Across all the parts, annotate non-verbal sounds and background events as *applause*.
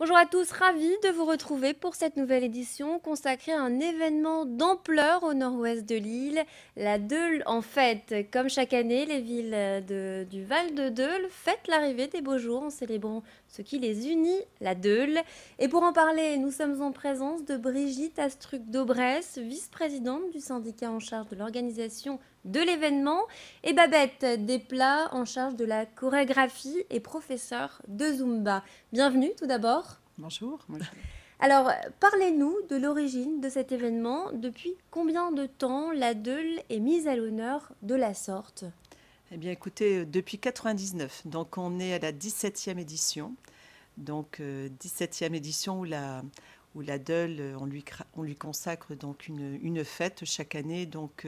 Bonjour à tous, ravi de vous retrouver pour cette nouvelle édition consacrée à un événement d'ampleur au nord-ouest de l'île, la Deule en fait, Comme chaque année, les villes du Val de Deule fêtent l'arrivée des beaux jours en célébrant ce qui les unit, la Deule. Et pour en parler, nous sommes en présence de Brigitte Astruc-Daubresse, vice-présidente du syndicat en charge de l'organisation de l'événement, et Babette Desplats, en charge de la chorégraphie et professeur de Zumba. Bienvenue tout d'abord. Bonjour. bonjour. Alors, parlez-nous de l'origine de cet événement. Depuis combien de temps la Deule est mise à l'honneur de la sorte eh bien, écoutez, euh, depuis 1999, donc on est à la 17e édition. Donc, 17e euh, édition où la, où la DEL, euh, on lui, on lui consacre donc une, fête chaque année, donc,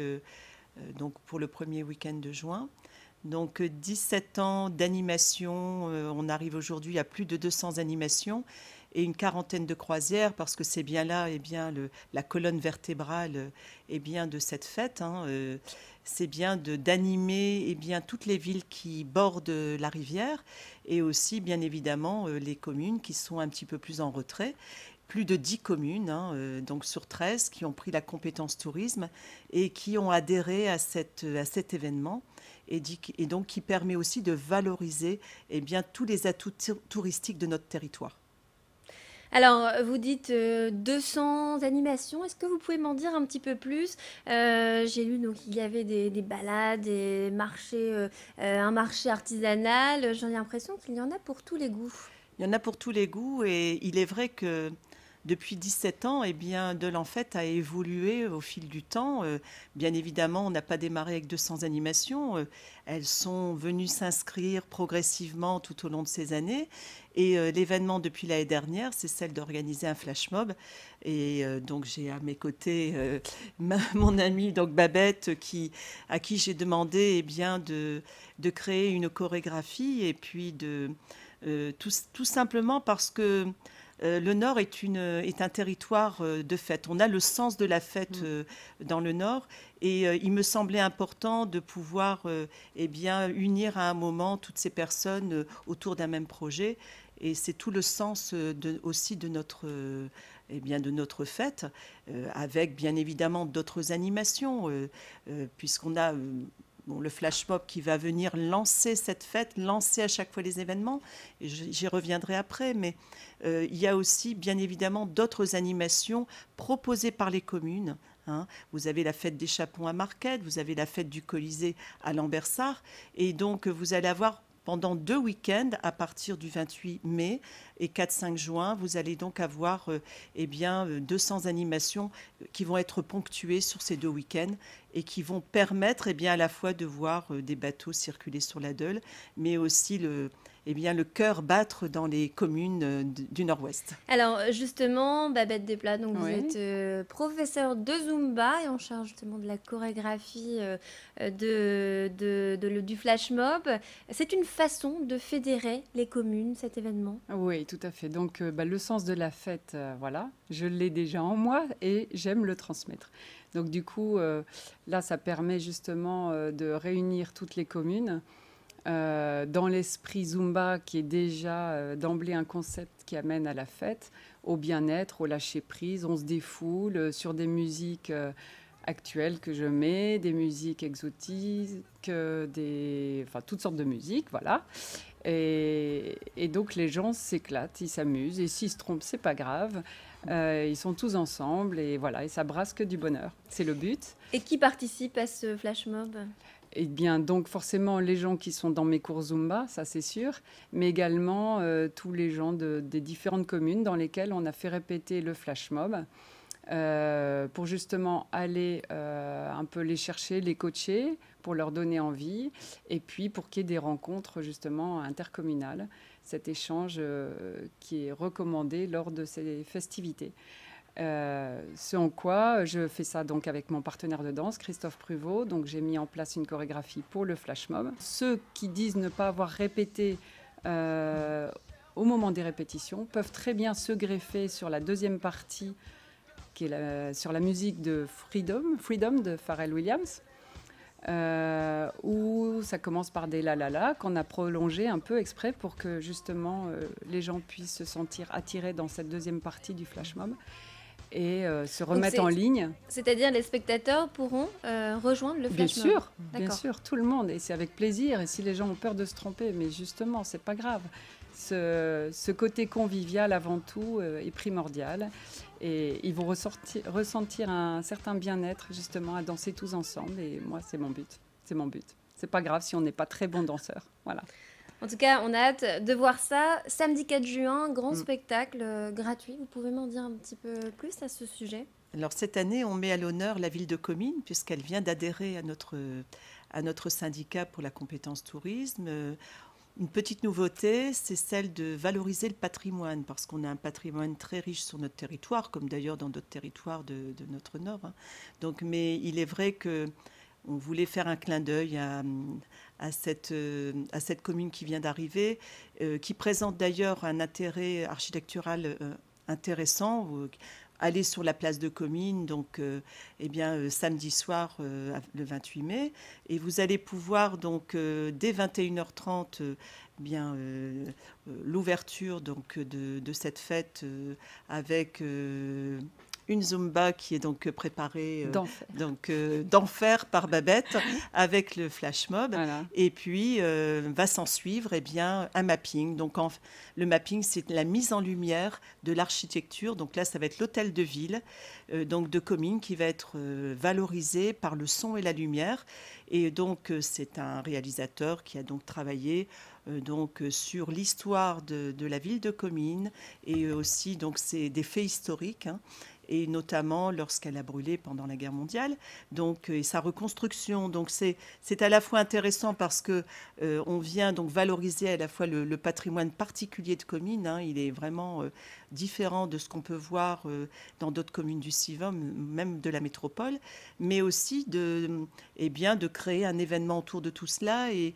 donc pour le premier week-end de juin. Donc 17 ans d'animation, on arrive aujourd'hui à plus de 200 animations et une quarantaine de croisières, parce que c'est bien là et eh bien, le, la colonne vertébrale eh bien, de cette fête. Hein, euh, c'est bien d'animer et eh bien toutes les villes qui bordent euh, la rivière et aussi bien évidemment euh, les communes qui sont un petit peu plus en retrait plus de 10 communes, hein, donc sur 13, qui ont pris la compétence tourisme et qui ont adhéré à, cette, à cet événement et, dit, et donc qui permet aussi de valoriser eh bien, tous les atouts touristiques de notre territoire. Alors, vous dites 200 euh, animations. Est-ce que vous pouvez m'en dire un petit peu plus euh, J'ai lu donc il y avait des, balades, des marchés, euh, un marché artisanal. j'ai l'impression qu'il y en a pour tous les goûts. Il y en a pour tous les goûts et il est vrai que depuis 17 ans, eh bien, de fait a évolué au fil du temps. Euh, bien évidemment, on n'a pas démarré avec 200 animations. Euh, elles sont venues s'inscrire progressivement tout au long de ces années. Et euh, l'événement depuis l'année dernière, c'est celle d'organiser un flash mob. Et donc j'ai à mes côtés *laughs* mon amie donc Babette à qui j'ai demandé eh bien, de, de, créer une chorégraphie et puis de tout, tout, simplement parce que euh, le Nord est, un territoire euh, de fête. On a le sens de la fête mm. euh, dans le Nord et il me semblait important de pouvoir eh unir à un moment toutes ces personnes autour d'un même projet. Et c'est tout le sens aussi de notre, eh de notre fête, avec bien évidemment d'autres animations, puisqu'on a le flash mob qui va venir lancer cette fête, lancer à chaque fois les événements. J'y reviendrai après, mais euh, il y a aussi bien évidemment d'autres animations proposées par les communes. Hein. Vous avez la fête des Chapons à Marquette, vous avez la fête du Colisée à Lambersart, et donc vous allez avoir pendant deux week-ends à partir du 28 mai et 4-5 juin. Vous allez donc avoir euh, eh bien, 200 euh, animations euh, qui vont être ponctuées sur ces deux week-ends et qui vont permettre eh bien, à la fois de voir des bateaux circuler sur la mais aussi le eh bien, le cœur battre dans les communes euh, du Nord-Ouest. Alors euh, justement, Babette Desplat, donc vous êtes euh, professeur de Zumba et en charge justement de la chorégraphie de, du flash mob. C'est une façon de fédérer les communes, cet événement Oui, tout à fait. Donc bah, le sens de la fête, voilà, je l'ai déjà en moi et j'aime le transmettre. Donc du coup, là, ça permet justement de réunir toutes les communes. Euh, dans l'esprit Zumba, qui est déjà euh, d'emblée un concept qui amène à la fête, au bien-être, au lâcher-prise. On se défoule euh, sur des musiques actuelles que je mets, des musiques exotiques, enfin, toutes sortes de musiques, voilà. Et, donc les gens s'éclatent, ils s'amusent, et s'ils se trompent, c'est pas grave. ils sont tous ensemble et voilà, et ça brasse que du bonheur. C'est le but. Et qui participe à ce flash mob et eh bien, donc forcément, les gens qui sont dans mes cours Zumba, ça c'est sûr, mais également euh, tous les gens des différentes communes dans lesquelles on a fait répéter le flash mob. Euh, pour justement aller euh, un peu les chercher, les coacher, pour leur donner envie, et puis pour qu'il y ait des rencontres justement intercommunales, cet échange qui est recommandé lors de ces festivités. Euh, ce en quoi euh, je fais ça donc avec mon partenaire de danse, Christophe Pruvot. Donc j'ai mis en place une chorégraphie pour le flash mob. Ceux qui disent ne pas avoir répété euh, au moment des répétitions peuvent très bien se greffer sur la deuxième partie qui est sur la musique de Freedom, Freedom de Pharrell Williams. où ça commence par des la la la qu'on a prolongé un peu exprès pour que justement les gens puissent se sentir attirés dans cette deuxième partie du flash mob et euh, se remettre en ligne. C'est-à-dire les spectateurs pourront euh, rejoindre le flash Bien sûr, bien sûr, tout le monde et c'est avec plaisir. Et si les gens ont peur de se tromper, mais justement, c'est pas grave. Ce, côté convivial avant tout euh, est primordial et ils vont ressentir un certain bien-être justement à danser tous ensemble. Et moi, c'est mon but. C'est mon but. C'est pas grave si on n'est pas très bon danseur. Voilà. En tout cas, on a hâte de voir ça. Samedi 4 juin, grand mm. spectacle euh, gratuit. Vous pouvez m'en dire un petit peu plus à ce sujet Alors cette année, on met à l'honneur la ville de Comines puisqu'elle vient d'adhérer à notre, à notre syndicat pour la compétence tourisme. Euh, une petite nouveauté, c'est celle de valoriser le patrimoine, parce qu'on a un patrimoine très riche sur notre territoire, comme d'ailleurs dans d'autres territoires de, notre Nord. Hein. Donc, mais il est vrai que on voulait faire un clin d'œil à, euh, cette, commune qui vient d'arriver, euh, qui présente d'ailleurs un intérêt architectural euh, intéressant. aller sur la place de commune donc eh bien samedi soir le 28 mai, et vous allez pouvoir donc dès 21h30 eh bien l'ouverture donc de, cette fête avec une Zumba qui est donc euh, préparée euh, donc euh, d'enfer par Babette *laughs* avec le flash mob. Et puis va s'en suivre et eh bien, un mapping. Donc en, le mapping, c'est la mise en lumière de l'architecture. Donc là, ça va être l'hôtel de ville donc de Comines qui va être valorisé par le son et la lumière. Et donc, c'est un réalisateur qui a donc travaillé donc sur l'histoire de, la ville de Comines et aussi donc c'est des faits historiques. Hein et notamment lorsqu'elle a brûlé pendant la guerre mondiale. Donc, euh, et sa reconstruction. Donc, c'est à la fois intéressant parce qu'on euh, vient donc valoriser à la fois le, patrimoine particulier de Comines. Hein. il est vraiment euh, différent de ce qu'on peut voir euh, dans d'autres communes du Civum même de la métropole, mais aussi de, eh bien, de créer un événement autour de tout cela. Et,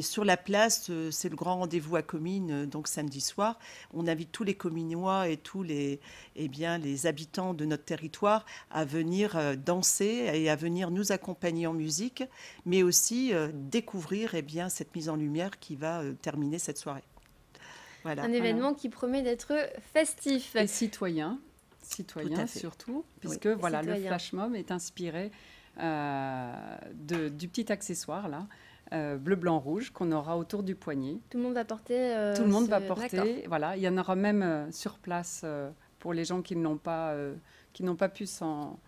sur la place, euh, c'est le grand rendez-vous à Comines, euh, donc samedi soir. On invite tous les Cominois et tous les, eh bien, les habitants de notre territoire à venir danser et à venir nous accompagner en musique, mais aussi découvrir eh bien, cette mise en lumière qui va terminer cette soirée. Un événement qui promet d'être festif. Et citoyen, citoyen surtout, puisque voilà, le flash mob est inspiré euh, de, du petit accessoire là. Euh, bleu, blanc, rouge qu'on aura autour du poignet. Tout le monde va porter. Euh, Tout le monde va porter. Voilà, il y en aura même sur place pour les gens qui n'ont pas, qui n'ont pas pu s'en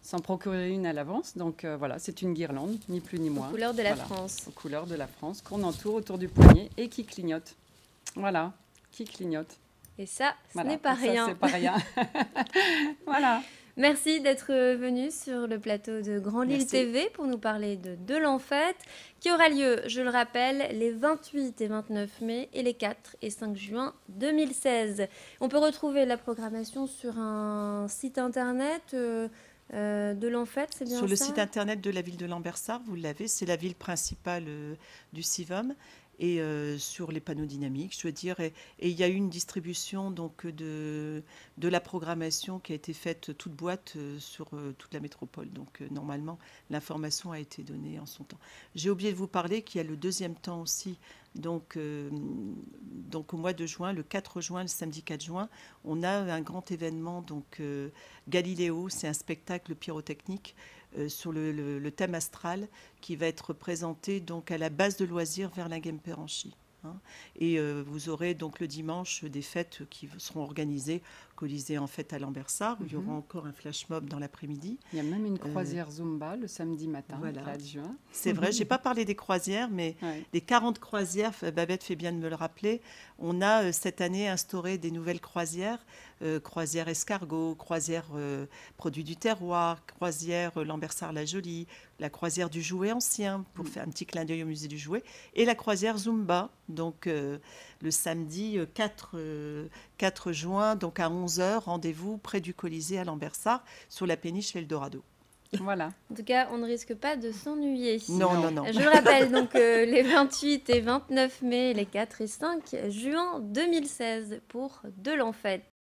s'en procurer une à l'avance. Donc voilà, c'est une guirlande, ni plus ni moins. Aux couleurs de la France. Aux couleurs de la France qu'on entoure autour du poignet et qui clignote. Voilà, qui clignote. Et ça, ce n'est pas, rien. *laughs* voilà. Merci d'être venu sur le plateau de Grand Lille TV pour nous parler de De l'Enfête, qui aura lieu, je le rappelle, les 28 et 29 mai et les 4 et 5 juin 2016. On peut retrouver la programmation sur un site internet. Euh, euh, de l'Enfête, c'est bien Sur le site internet de la ville de Lambersart, vous l'avez, c'est la ville principale euh, du Civum et euh, sur les panneaux dynamiques, je veux dire. Et, il y a eu une distribution donc de, de la programmation qui a été faite toute boîte euh, sur euh, toute la métropole. Donc normalement, l'information a été donnée en son temps. J'ai oublié de vous parler qu'il y a le deuxième temps aussi. Donc, donc au mois de juin, le 4 juin, le samedi 4 juin, on a un grand événement. Donc Galiléo, c'est un spectacle pyrotechnique euh, sur le, thème astral qui va être présenté donc à la base de loisirs vers la Gameperanchy hein. Et euh, vous aurez donc le dimanche des fêtes qui seront organisées Colisée en fait à Lambersart, où il y aura mhm. encore un flash mob dans l'après-midi. Il y a même une euh, croisière Zumba le samedi matin, voilà. juin. C'est vrai, je n'ai pas parlé des croisières, mais des 40 croisières, Babette fait bien de me le rappeler, on a euh, cette année instauré des nouvelles croisières, euh, croisière escargot, croisière Produit du terroir, croisière Lambersart-la Jolie, la croisière du jouet ancien, pour mm. faire un petit clin d'œil au musée du jouet, et la croisière Zumba. Donc le samedi 4, euh, 4 euh, juin, donc à 11h, rendez-vous près du Colisée à Lambersart, sur la péniche Eldorado. Voilà. En tout cas, on ne risque pas de s'ennuyer. Non, non, non. Je rappelle donc euh, les 28 et 29 mai, les 4 et 5 juin 2016 pour De l'Enfête.